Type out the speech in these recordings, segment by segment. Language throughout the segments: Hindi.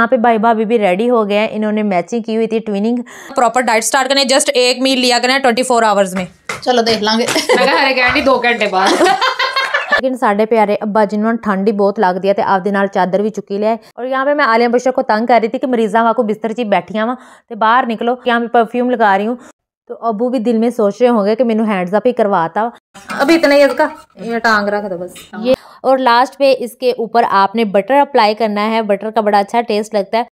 यहाँ पे भाई भाभी भी रेडी हो गए हैं इन्होंने मैचिंग की हुई थी ट्विनिंग प्रॉपर डाइट स्टार्ट करनी जस्ट एक मील लिया करना ट्वेंटी फोर आवर्स में चलो देख लांगे दो घंटे बाद लेकिन साढ़े प्यारे अब्बा जिन्होंने ठंड ही बहुत लग दिया तो आपके नाल चादर भी चुकी लिया और यहाँ पे मैं आलिया बशा को तंग कर रही थी कि मरीजा वहाँ को बिस्तर ची बैठिया वहाँ बाहर निकलो यहाँ पे परफ्यूम लगा रही हूँ तो अबू भी दिल में सोच रहे होंगे कि मैंने हैंड्सअप ही करवाता अभी इतना ही इसका ये टांग रख दो बस ये और लास्ट पे इसके ऊपर आपने बटर अप्लाई करना है बटर का बड़ा अच्छा टेस्ट लगता है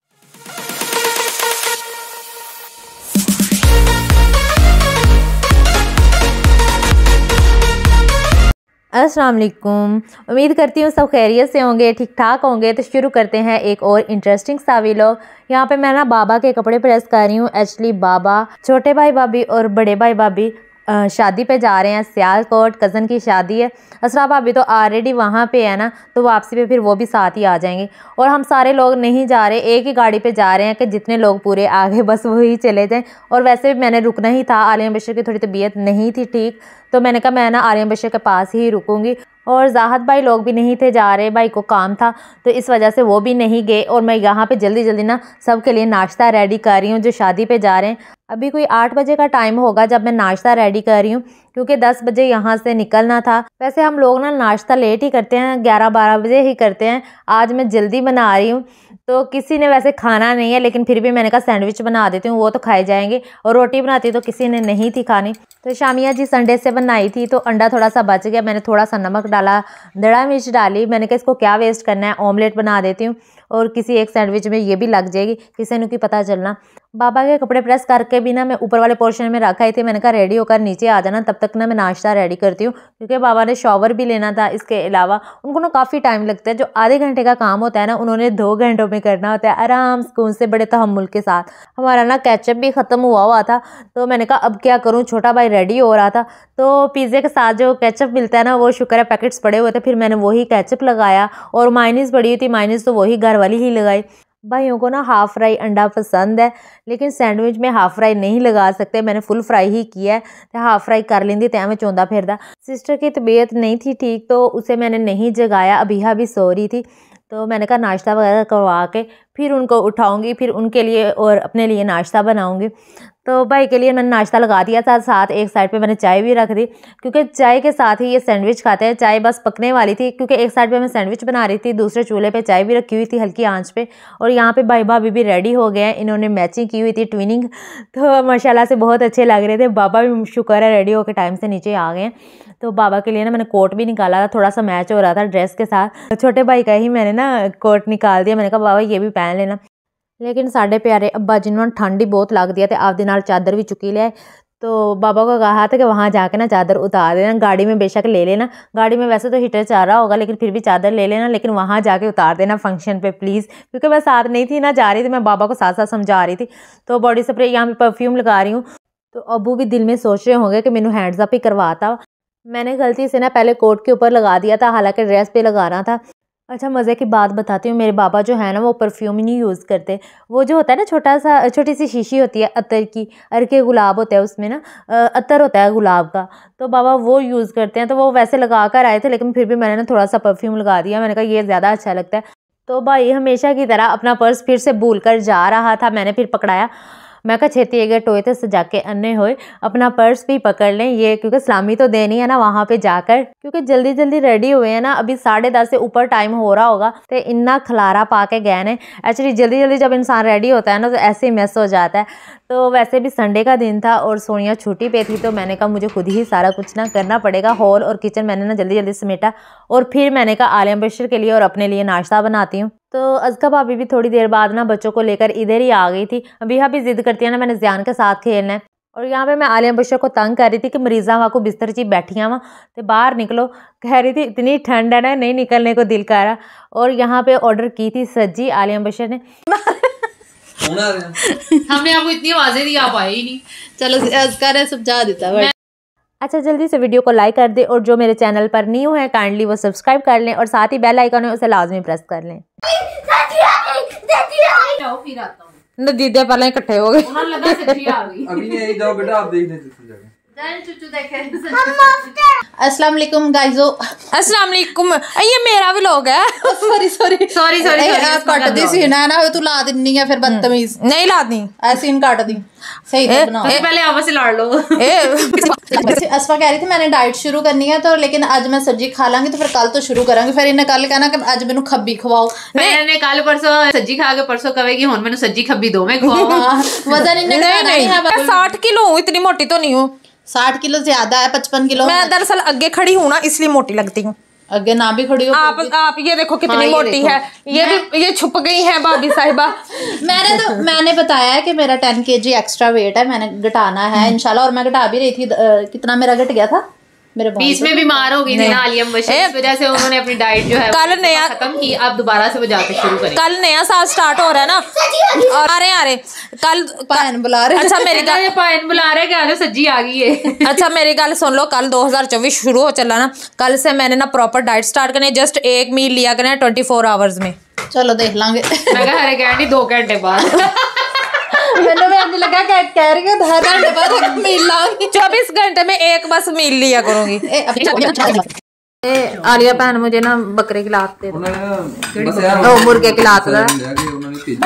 असलकुम उम्मीद करती हूँ सब खैरियत से होंगे ठीक ठाक होंगे तो शुरू करते हैं एक और इंटरेस्टिंग सावी लोग यहाँ पे मैं ना बाबा के कपड़े प्रेस कर रही हूँ एक्चुअली बाबा छोटे भाई भाभी और बड़े भाई भाभी शादी पे जा रहे हैं सियालकोट कज़न की शादी है असरा भाभी तो ऑलरेडी वहाँ पे है ना तो वापसी पे फिर वो भी साथ ही आ जाएंगे और हम सारे लोग नहीं जा रहे एक ही गाड़ी पे जा रहे हैं कि जितने लोग पूरे आ गए बस वही चले जाएं और वैसे भी मैंने रुकना ही था आलिया बशर की थोड़ी तबीयत नहीं थी ठीक तो मैंने कहा मैं ना आलिया बशर के पास ही रुकूँगी और ज़ाहत भाई लोग भी नहीं थे जा रहे भाई को काम था तो इस वजह से वो भी नहीं गए और मैं यहाँ पे जल्दी जल्दी ना सब के लिए नाश्ता रेडी कर रही हूँ जो शादी पे जा रहे हैं अभी कोई आठ बजे का टाइम होगा जब मैं नाश्ता रेडी कर रही हूँ क्योंकि दस बजे यहाँ से निकलना था वैसे हम लोग ना नाश्ता लेट ही करते हैं ग्यारह बारह बजे ही करते हैं आज मैं जल्दी बना रही हूँ तो किसी ने वैसे खाना नहीं है लेकिन फिर भी मैंने कहा सैंडविच बना देती हूँ वो तो खाए जाएंगे और रोटी बनाती तो किसी ने नहीं थी खानी तो शामिया जी संडे से बनाई थी तो अंडा थोड़ा सा बच गया मैंने थोड़ा सा नमक डाला दड़ा मिर्च डाली मैंने कहा इसको क्या वेस्ट करना है ऑमलेट बना देती हूँ और किसी एक सैंडविच में ये भी लग जाएगी किसी ने की पता चलना बाबा के कपड़े प्रेस करके भी ना मैं ऊपर वाले पोर्शन में रखा ही थी मैंने कहा रेडी होकर नीचे आ जाना तब तक ना मैं नाश्ता रेडी करती हूँ क्योंकि बाबा ने शॉवर भी लेना था इसके अलावा उनको ना काफ़ी टाइम लगता है जो आधे घंटे का काम होता है ना उन्होंने दो घंटों में करना होता है आराम सुकून से बड़े तहमुल के साथ हमारा ना कैचअप भी ख़त्म हुआ हुआ था तो मैंने कहा अब क्या करूँ छोटा भाई रेडी हो रहा था तो पिज़्ज़े के साथ जो कैचअप मिलता है ना वो शुक्र है पैकेट्स पड़े हुए थे फिर मैंने वही कैचअप लगाया और माइनस बड़ी हुई थी माइनस तो वही घर वाली ही लगाई भाइयों को ना हाफ़ फ्राई अंडा पसंद है लेकिन सैंडविच में हाफ़ फ्राई नहीं लगा सकते मैंने फुल फ्राई ही किया है तो हाफ़ फ्राई कर लेंदी तो मैं चौंधा फिरदा सिस्टर की तबीयत नहीं थी ठीक तो उसे मैंने नहीं जगाया अभी हाँ भी सो रही थी तो मैंने कहा नाश्ता वगैरह करवा के फिर उनको उठाऊँगी फिर उनके लिए और अपने लिए नाश्ता बनाऊँगी तो भाई के लिए मैंने नाश्ता लगा दिया था साथ एक साइड पे मैंने चाय भी रख दी क्योंकि चाय के साथ ही ये सैंडविच खाते हैं चाय बस पकने वाली थी क्योंकि एक साइड पे मैं सैंडविच बना रही थी दूसरे चूल्हे पे चाय भी रखी हुई थी हल्की आंच पे और यहाँ पे भाई भाभी भी रेडी हो गए हैं इन्होंने मैचिंग की हुई थी ट्विनिंग तो माशाला से बहुत अच्छे लग रहे थे बाबा भी शुक्र है रेडी होकर टाइम से नीचे आ गए हैं तो बाबा के लिए ना मैंने कोट भी निकाला था थोड़ा सा मैच हो रहा था ड्रेस के साथ तो छोटे भाई का ही मैंने ना कोट निकाल दिया मैंने कहा बाबा ये भी पहन लेना लेकिन साढ़े प्यारे अब्बा जी ने ठंड ही बहुत लगती है तो ਆਪਦੇ ਨਾਲ ਚਾਦਰ ਵੀ ਚੁੱਕੀ तो बाबा को कहा था कि वहाँ जाके ना चादर उतार देना गाड़ी में बेशक ले लेना गाड़ी में वैसे तो हीटर चाह रहा होगा लेकिन फिर भी चादर ले लेना लेकिन वहाँ जाके उतार देना फंक्शन पे प्लीज़ क्योंकि मैं साथ नहीं थी ना जा रही थी मैं बाबा को साथ साथ समझा रही थी तो बॉडी स्प्रे यहाँ पर परफ्यूम लगा रही हूँ तो अबू भी दिल में सोच रहे होंगे कि मैंने हैंड्सअप ही करवाता मैंने गलती से ना पहले कोट के ऊपर लगा दिया था हालांकि ड्रेस पे लगा रहा था अच्छा मज़े की बात बताती हूँ मेरे बाबा जो है ना वो परफ्यूम नहीं यूज़ करते वो जो होता है ना छोटा सा छोटी सी शीशी होती है अतर की अर के गुलाब होता है उसमें ना अतर होता है गुलाब का तो बाबा वो यूज़ करते हैं तो वो वैसे लगा कर आए थे लेकिन फिर भी मैंने ना थोड़ा सा परफ्यूम लगा दिया मैंने कहा ये ज़्यादा अच्छा लगता है तो भाई हमेशा की तरह अपना पर्स फिर से भूल कर जा रहा था मैंने फिर पकड़ाया मैं कहा छेती अगर टोए तो से जाके अन्य होए अपना पर्स भी पकड़ लें ये क्योंकि सलामी तो देनी है ना वहाँ पे जाकर क्योंकि जल्दी जल्दी रेडी हुए हैं ना अभी साढ़े दस से ऊपर टाइम हो रहा होगा तो इन्ना खलारा पा के गए ना एक्चुअली जल्दी जल्दी जब इंसान रेडी होता है ना तो ऐसे ही मिस हो जाता है तो वैसे भी संडे का दिन था और सोनिया छुट्टी पे थी तो मैंने कहा मुझे खुद ही सारा कुछ ना करना पड़ेगा हॉल और किचन मैंने ना जल्दी जल्दी समेटा और फिर मैंने कहा आलिया बशर के लिए और अपने लिए नाश्ता बनाती हूँ तो अजका भाभी भी थोड़ी देर बाद ना बच्चों को लेकर इधर ही आ गई थी हाँ भी ज़िद करती है ना मैंने ज़ियान के साथ खेलना है और यहाँ पे मैं आलिया बशर को तंग कर रही थी कि मरीजा वहाँ को बिस्तर ची बैठिया वहाँ तो बाहर निकलो कह रही थी इतनी ठंड है ना नहीं निकलने को दिल कर रहा और यहाँ पे ऑर्डर की थी सज्जी आलिया बशर ने हमने आपको इतनी आवाज़ें दी आप आई नहीं चलो समझा देता अच्छा जल्दी से वीडियो को लाइक कर दे और जो मेरे चैनल पर न्यू है काइंडली वो सब्सक्राइब कर लें और साथ ही बेल आइकन है उसे लाजमी प्रेस कर लें फिर दीदे पहले इकट्ठे हो गए अभी नहीं जाओ बेटा आप देख लेते हम्म। अस्सलाम गाइजो मैंने डाइट शुरू करनी है तो लेकिन आज मैं सब्जी खा लांगी तो फिर कल तो शुरू करांगी फिर इन्हें कल कहना कि आज मैंने खब्बी खवाओ मैंने कल परसों सब्जी खा के परसों कहेगी हुन मैंने सब्जी खब्बी दो वजन इन्हें नहीं किलो इतनी मोटी तो नहीं हूं साठ किलो ज्यादा है पचपन किलो मैं दरअसल अगे खड़ी हूँ ना इसलिए मोटी लगती हूँ अगे ना भी खड़ी हूँ तो आप आप ये देखो कितनी हाँ, मोटी है ये भी ये छुप गई है भाभी साहिबा मैंने तो मैंने बताया है कि मेरा टेन के जी एक्स्ट्रा वेट है मैंने घटाना है हम्म। इनशाला और मैं घटा भी रही थी कितना मेरा घट गया था बीच में बीमार हो गई थी ना आलियम वजह से उन्होंने अपनी डाइट जो है कल नया खत्म की अब दोबारा से वो जाके शुरू करें कल नया साल स्टार्ट हो रहा है ना आ रहे आ रहे कल पायन बुला रहे अच्छा मेरी गल पायन बुला रहे क्या सज्जी आ गई है अच्छा मेरी गल सुन लो कल 2024 शुरू हो चला ना कल से मैंने ना प्रॉपर डाइट स्टार्ट करनी है जस्ट एक मील लिया करना है ट्वेंटी फोर आवर्स में चलो देख लांगे मैं कह रहे दो घंटे बाद चौबीस घंटे में एक बस मिल लिया करूंगी आलिया भैन मुझे ना बकरे खिलाते दो मुर्गे की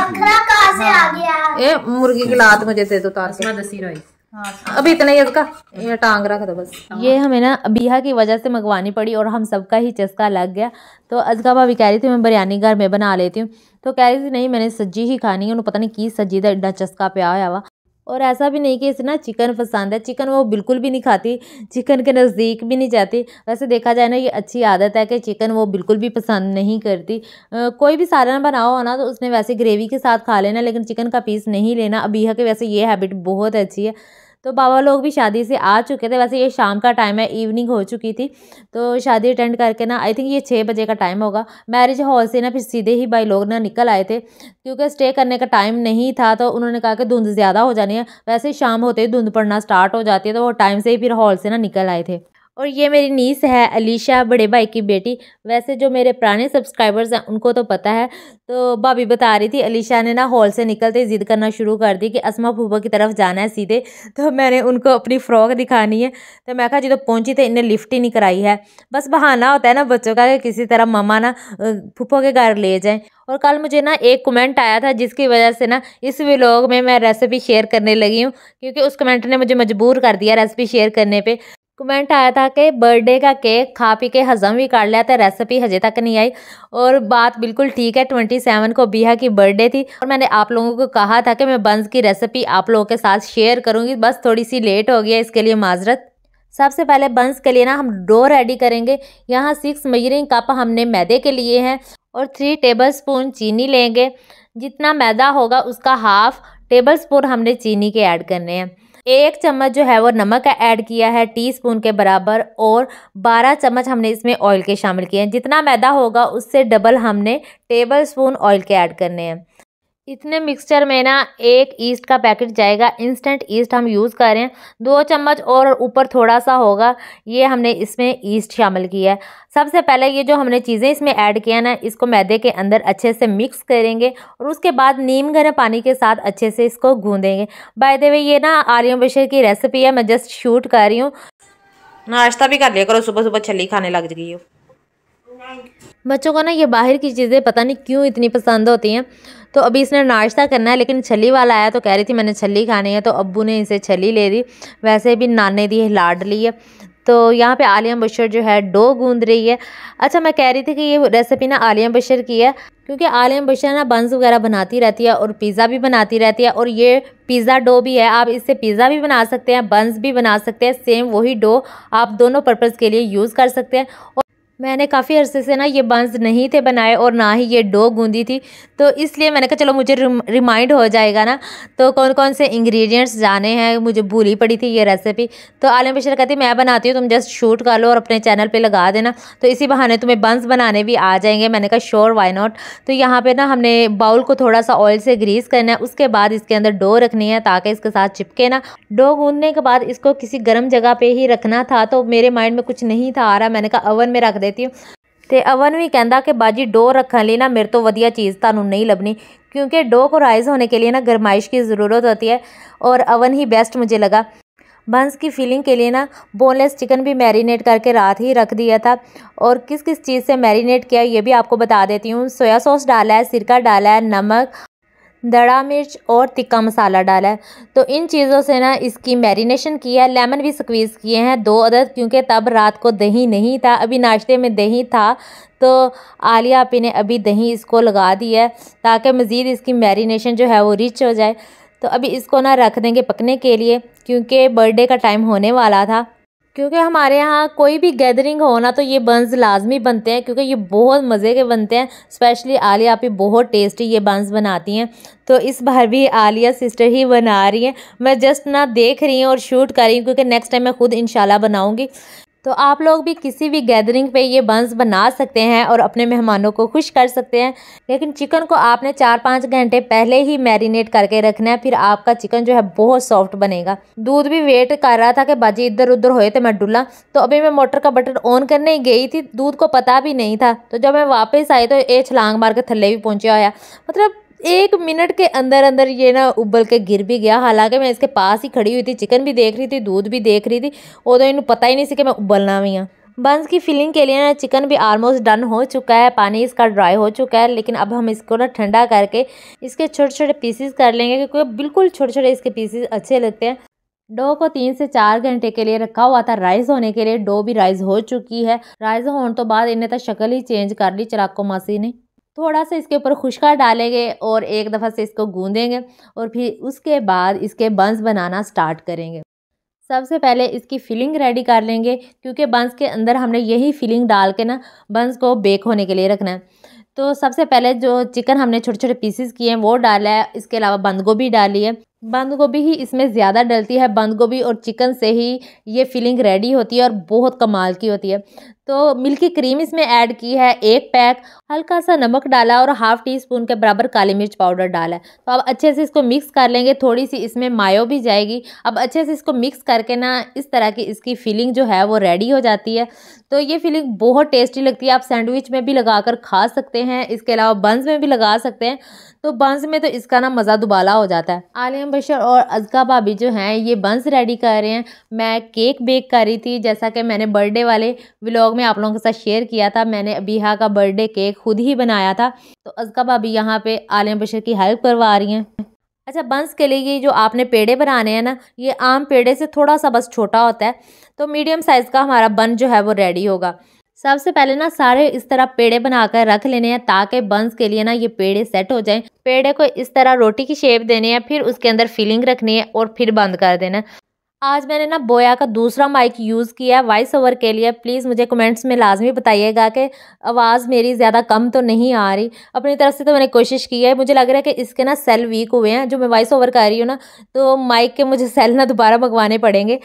मुर्गी की लात मुझे दे दो तार से हाँ, अच्छा। अभी इतना ही इसका ये टांग रखा था बस ये हमें ना बिहा की वजह से मंगवानी पड़ी और हम सबका ही चस्का लग गया तो अजका भाभी कह रही थी मैं बिरयानी घर में बना लेती हूँ तो कह रही थी नहीं मैंने सब्जी ही खानी है उन्होंने पता नहीं की सज्जी का एडा चस्का पिया हुआ और ऐसा भी नहीं कि इसे ना चिकन पसंद है चिकन वो बिल्कुल भी नहीं खाती चिकन के नज़दीक भी नहीं जाती वैसे देखा जाए ना ये अच्छी आदत है कि चिकन वो बिल्कुल भी पसंद नहीं करती आ, कोई भी ना बनाओ ना तो उसने वैसे ग्रेवी के साथ खा लेना लेकिन चिकन का पीस नहीं लेना है कि वैसे ये हैबिट बहुत अच्छी है तो बाबा लोग भी शादी से आ चुके थे वैसे ये शाम का टाइम है इवनिंग हो चुकी थी तो शादी अटेंड करके ना आई थिंक ये छः बजे का टाइम होगा मैरिज हॉल से ना फिर सीधे ही भाई लोग ना निकल आए थे क्योंकि स्टे करने का टाइम नहीं था तो उन्होंने कहा कि धुंध ज़्यादा हो जानी है वैसे शाम होते ही धुंध पड़ना स्टार्ट हो जाती है तो वो टाइम से ही फिर हॉल से ना निकल आए थे और ये मेरी नीस है अलीशा बड़े भाई की बेटी वैसे जो मेरे पुराने सब्सक्राइबर्स हैं उनको तो पता है तो भाभी बता रही थी अलीशा ने ना हॉल से निकलते ज़िद करना शुरू कर दी कि असमा फूबा की तरफ जाना है सीधे तो मैंने उनको अपनी फ़्रॉक दिखानी है तो मैं कहा जो तो पहुँची तो इन्हें लिफ्ट ही नहीं कराई है बस बहाना होता है ना बच्चों का कि किसी तरह ममा ना फूफो के घर ले जाएँ और कल मुझे ना एक कमेंट आया था जिसकी वजह से ना इस व्लॉग में मैं रेसिपी शेयर करने लगी हूँ क्योंकि उस कमेंट ने मुझे मजबूर कर दिया रेसिपी शेयर करने पे कमेंट आया था कि बर्थडे का केक खा पी के हजम भी काट लिया था रेसिपी हजे तक नहीं आई और बात बिल्कुल ठीक है ट्वेंटी सेवन को बिया की बर्थडे थी और मैंने आप लोगों को कहा था कि मैं बंस की रेसिपी आप लोगों के साथ शेयर करूँगी बस थोड़ी सी लेट हो गया इसके लिए माजरत सबसे पहले बंस के लिए ना हम डो रेडी करेंगे यहाँ सिक्स मेजरिंग कप हमने मैदे के लिए हैं और थ्री टेबल स्पून चीनी लेंगे जितना मैदा होगा उसका हाफ टेबल स्पून हमने चीनी के ऐड करने हैं एक चम्मच जो है वो नमक का ऐड किया है टीस्पून के बराबर और 12 चम्मच हमने इसमें ऑयल के शामिल किए हैं जितना मैदा होगा उससे डबल हमने टेबल स्पून ऑयल के ऐड करने हैं इतने मिक्सचर में ना एक ईस्ट का पैकेट जाएगा इंस्टेंट ईस्ट हम यूज़ करें दो चम्मच और ऊपर थोड़ा सा होगा ये हमने इसमें ईस्ट शामिल किया है सबसे पहले ये जो हमने चीज़ें इसमें ऐड किया ना इसको मैदे के अंदर अच्छे से मिक्स करेंगे और उसके बाद नीम गर्म पानी के साथ अच्छे से इसको गूँधेंगे बाय दे वे ये ना आर्यम बशर की रेसिपी है मैं जस्ट शूट कर रही हूँ नाश्ता भी कर लिया करो सुबह सुबह छली खाने लग गई हो बच्चों को ना ये बाहर की चीज़ें पता नहीं क्यों इतनी पसंद होती हैं तो अभी इसने नाश्ता करना है लेकिन छली वाला आया तो कह रही थी मैंने छली खानी है तो अब्बू ने इसे छली ले दी वैसे भी नाने दी है लाडली है तो यहाँ पे आलिया बशर जो है डो गूंद रही है अच्छा मैं कह रही थी कि ये रेसिपी ना आलिया बशर की है क्योंकि आलिया बशर ना बंस वगैरह बनाती रहती है और पिज़्ज़ा भी बनाती रहती है और ये पिज़्ज़ा डो भी है आप इससे पिज़्ज़ा भी बना सकते हैं बंस भी बना सकते हैं सेम वही डो आप दोनों पर्पज़ के लिए यूज़ कर सकते हैं मैंने काफ़ी अरसे से ना ये बंस नहीं थे बनाए और ना ही ये डो गूंदी थी तो इसलिए मैंने कहा चलो मुझे रिमाइंड हो जाएगा ना तो कौन कौन से इंग्रेडिएंट्स जाने हैं मुझे भूली पड़ी थी ये रेसिपी तो आलम बशर कहती मैं बनाती हूँ तुम जस्ट शूट कर लो और अपने चैनल पर लगा देना तो इसी बहाने तुम्हें बंस बनाने भी आ जाएंगे मैंने कहा श्योर वाई नॉट तो यहाँ पर ना हमने बाउल को थोड़ा सा ऑयल से ग्रीस करना है उसके बाद इसके अंदर डो रखनी है ताकि इसके साथ चिपके ना डो गूँधने के बाद इसको किसी गर्म जगह पर ही रखना था तो मेरे माइंड में कुछ नहीं था आ रहा मैंने कहा ओवन में रख दे ਲੈਤੀ हूँ तो अवन भी ਕਹਿੰਦਾ कि बाजी डो रखने लिए ना मेरे तो ਵਧੀਆ चीज़ तू नहीं लभनी क्योंकि डो को राइज़ होने के लिए ना गर्माइश की ज़रूरत होती है और अवन ही बेस्ट मुझे लगा बंस की फीलिंग के लिए ना बोनलेस चिकन भी मैरिनेट करके रात ही रख दिया था और किस किस चीज़ से मैरिनेट किया ये भी आपको बता देती हूँ सोया सॉस डाला है सिरका डाला है नमक दड़ा मिर्च और तिक्का मसाला डाला है तो इन चीज़ों से ना इसकी मैरिनेशन की है लेमन भी स्क्वीज़ किए हैं दो अदद क्योंकि तब रात को दही नहीं था अभी नाश्ते में दही था तो आलिया आपी ने अभी दही इसको लगा दी है ताकि मज़ीद इसकी मैरिनेशन जो है वो रिच हो जाए तो अभी इसको ना रख देंगे पकने के लिए क्योंकि बर्थडे का टाइम होने वाला था क्योंकि हमारे यहाँ कोई भी गैदरिंग हो ना तो ये बंस लाजमी बनते हैं क्योंकि ये बहुत मज़े के बनते हैं स्पेशली आलिया आप ही बहुत टेस्टी ये बंस बनाती हैं तो इस बार भी आलिया सिस्टर ही बना रही हैं मैं जस्ट ना देख रही हूँ और शूट कर रही हूँ क्योंकि नेक्स्ट टाइम मैं ख़ुद इंशाल्लाह बनाऊँगी तो आप लोग भी किसी भी गैदरिंग पे ये बंस बना सकते हैं और अपने मेहमानों को खुश कर सकते हैं लेकिन चिकन को आपने चार पाँच घंटे पहले ही मैरिनेट करके रखना है फिर आपका चिकन जो है बहुत सॉफ्ट बनेगा दूध भी वेट कर रहा था कि बाजी इधर उधर होए तो मैं डुला तो अभी मैं मोटर का बटन ऑन करने गई थी दूध को पता भी नहीं था तो जब मैं वापस आई तो ये छलांग मार के थल्ले भी पहुँचा हुआ मतलब एक मिनट के अंदर अंदर ये ना उबल के गिर भी गया हालांकि मैं इसके पास ही खड़ी हुई थी चिकन भी देख रही थी दूध भी देख रही थी और तो इन्हें पता ही नहीं सी कि मैं उबलना भी हाँ बंस की फिलिंग के लिए ना चिकन भी आलमोस्ट डन हो चुका है पानी इसका ड्राई हो चुका है लेकिन अब हम इसको ना ठंडा करके इसके छोटे छोटे पीसीस कर लेंगे क्योंकि बिल्कुल छोटे छोटे इसके पीसीस अच्छे लगते हैं डो को तीन से चार घंटे के लिए रखा हुआ था राइस होने के लिए डो भी राइस हो चुकी है राइस होने तो बाद इन्हें तो शक्ल ही चेंज कर ली चलाको मासी ने थोड़ा सा इसके ऊपर खुशका डालेंगे और एक दफ़ा से इसको गूंदेंगे और फिर उसके बाद इसके बंस बनाना स्टार्ट करेंगे सबसे पहले इसकी फिलिंग रेडी कर लेंगे क्योंकि बंस के अंदर हमने यही फिलिंग डाल के ना बंस को बेक होने के लिए रखना है तो सबसे पहले जो चिकन हमने छोटे छोटे पीसेस किए हैं वो डाला है इसके अलावा बंद गोभी डाली है बंद गोभी ही इसमें ज़्यादा डलती है बंद गोभी और चिकन से ही ये फिलिंग रेडी होती है और बहुत कमाल की होती है तो मिल्की क्रीम इसमें ऐड की है एक पैक हल्का सा नमक डाला और हाफ़ टी स्पून के बराबर काली मिर्च पाउडर डाला है तो अब अच्छे से इसको मिक्स कर लेंगे थोड़ी सी इसमें मायो भी जाएगी अब अच्छे से इसको मिक्स करके ना इस तरह की इसकी फीलिंग जो है वो रेडी हो जाती है तो ये फीलिंग बहुत टेस्टी लगती है आप सैंडविच में भी लगा कर खा सकते हैं इसके अलावा बंस में भी लगा सकते हैं तो बंस में तो इसका ना मज़ा दुबाला हो जाता है आलिया बशर और अजका भाभी जो हैं ये बंस रेडी कर रहे हैं मैं केक बेक कर रही थी जैसा कि मैंने बर्थडे वाले ब्लॉग में आप लोगों के साथ शेयर किया था मैंने अबीहा का बर्थडे केक खुद ही बनाया था तो अजका भाभी यहाँ पे आलिया बशर की हेल्प करवा रही हैं अच्छा बंस के लिए ये जो आपने पेड़े बनाने हैं ना ये आम पेड़े से थोड़ा सा बस छोटा होता है तो मीडियम साइज़ का हमारा बन जो है वो रेडी होगा सबसे पहले ना सारे इस तरह पेड़े बनाकर रख लेने हैं ताकि बंस के लिए ना ये पेड़े सेट हो जाएं पेड़े को इस तरह रोटी की शेप देने हैं फिर उसके अंदर फिलिंग रखनी है और फिर बंद कर देना आज मैंने ना बोया का दूसरा माइक यूज़ किया है वॉइस ओवर के लिए प्लीज़ मुझे कमेंट्स में लाजमी बताइएगा कि आवाज़ मेरी ज़्यादा कम तो नहीं आ रही अपनी तरफ से तो मैंने कोशिश की है मुझे लग रहा है कि इसके ना सेल वीक हुए हैं जो मैं वॉइस ओवर कर रही हूँ ना तो माइक के मुझे सेल ना दोबारा मंगवाने पड़ेंगे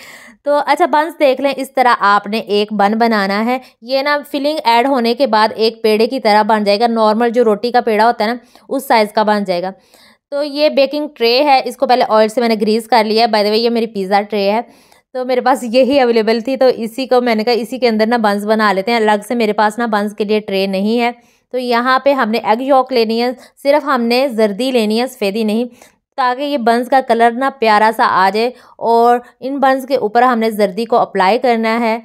तो अच्छा बंस देख लें इस तरह आपने एक बन बनाना है ये ना फिलिंग एड होने के बाद एक पेड़े की तरह बन जाएगा नॉर्मल जो रोटी का पेड़ा होता है ना उस साइज़ का बन जाएगा तो ये बेकिंग ट्रे है इसको पहले ऑयल से मैंने ग्रीस कर लिया है बाय द वे ये मेरी पिज़्ज़ा ट्रे है तो मेरे पास यही अवेलेबल थी तो इसी को मैंने कहा इसी के अंदर ना बंस बना लेते हैं अलग से मेरे पास ना बंस के लिए ट्रे नहीं है तो यहाँ पे हमने एग योक लेनी है सिर्फ हमने जर्दी लेनी है सफ़ेदी नहीं ताकि ये बंस का कलर ना प्यारा सा आ जाए और इन बंस के ऊपर हमने जर्दी को अप्लाई करना है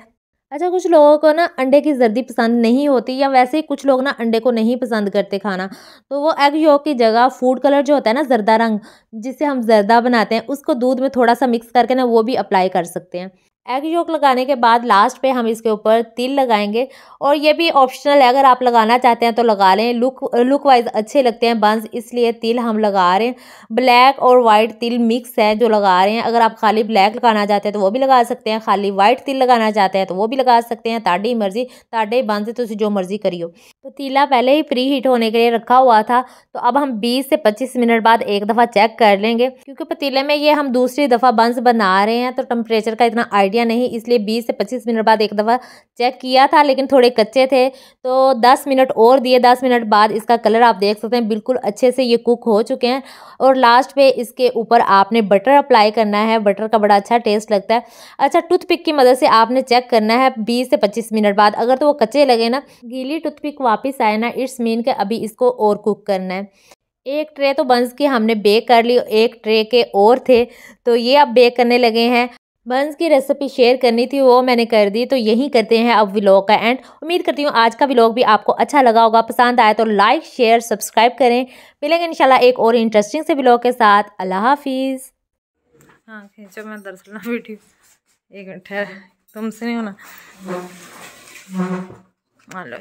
अच्छा कुछ लोगों को ना अंडे की जर्दी पसंद नहीं होती या वैसे ही कुछ लोग ना अंडे को नहीं पसंद करते खाना तो वो एग योग की जगह फूड कलर जो होता है ना जर्दा रंग जिसे हम जर्दा बनाते हैं उसको दूध में थोड़ा सा मिक्स करके ना वो भी अप्लाई कर सकते हैं एग योक लगाने के बाद लास्ट पे हम इसके ऊपर तिल लगाएंगे और ये भी ऑप्शनल है अगर आप लगाना चाहते हैं तो लगा लें लुक लुक वाइज अच्छे लगते हैं बंस इसलिए तिल हम लगा रहे हैं ब्लैक और वाइट तिल मिक्स है जो लगा रहे हैं अगर आप खाली ब्लैक लगाना चाहते हैं तो वो भी लगा सकते हैं खाली वाइट तिल लगाना चाहते हैं तो वो भी लगा सकते हैं ताडी मर्जी ताडे बंस तुम जो मर्जी करियो तो तीला पहले ही प्री हीट होने के लिए रखा हुआ था तो अब हम बीस से पच्चीस मिनट बाद एक दफ़ा चेक कर लेंगे क्योंकि पतीले में ये हम दूसरी दफ़ा बंस बना रहे हैं तो टेम्परेचर का इतना आइडिया नहीं इसलिए बीस से पच्चीस मिनट बाद एक दफ़ा चेक किया था लेकिन थोड़े कच्चे थे तो दस मिनट और दिए दस मिनट बाद इसका कलर आप देख सकते हैं बिल्कुल अच्छे से ये कुक हो चुके हैं और लास्ट पे इसके ऊपर आपने बटर अप्लाई करना है बटर का बड़ा अच्छा टेस्ट लगता है अच्छा टूथपिक की मदद से आपने चेक करना है बीस से पच्चीस मिनट बाद अगर तो वो कच्चे लगे ना गीली टूथपिक वापस आए ना इट्स मीन के अभी इसको और कुक करना है एक ट्रे तो बंस की हमने बेक कर ली एक ट्रे के और थे तो ये अब बेक करने लगे हैं बंस की रेसिपी शेयर करनी थी वो मैंने कर दी तो यही करते हैं अब व्लॉग का एंड उम्मीद करती हूँ आज का व्लॉग भी आपको अच्छा लगा होगा पसंद आए तो लाइक शेयर सब्सक्राइब करें मिलेंगे इंशाल्लाह एक और इंटरेस्टिंग से व्लॉग के साथ अल्लाह हाफिज़ हाँ खींचो मैं दरअसल ना बैठी एक घंटा तुमसे नहीं होना मान लो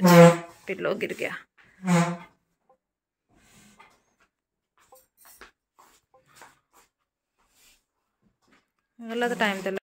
पिल्लो गिर गया നിങ്ങളത് ടൈം തന്നെ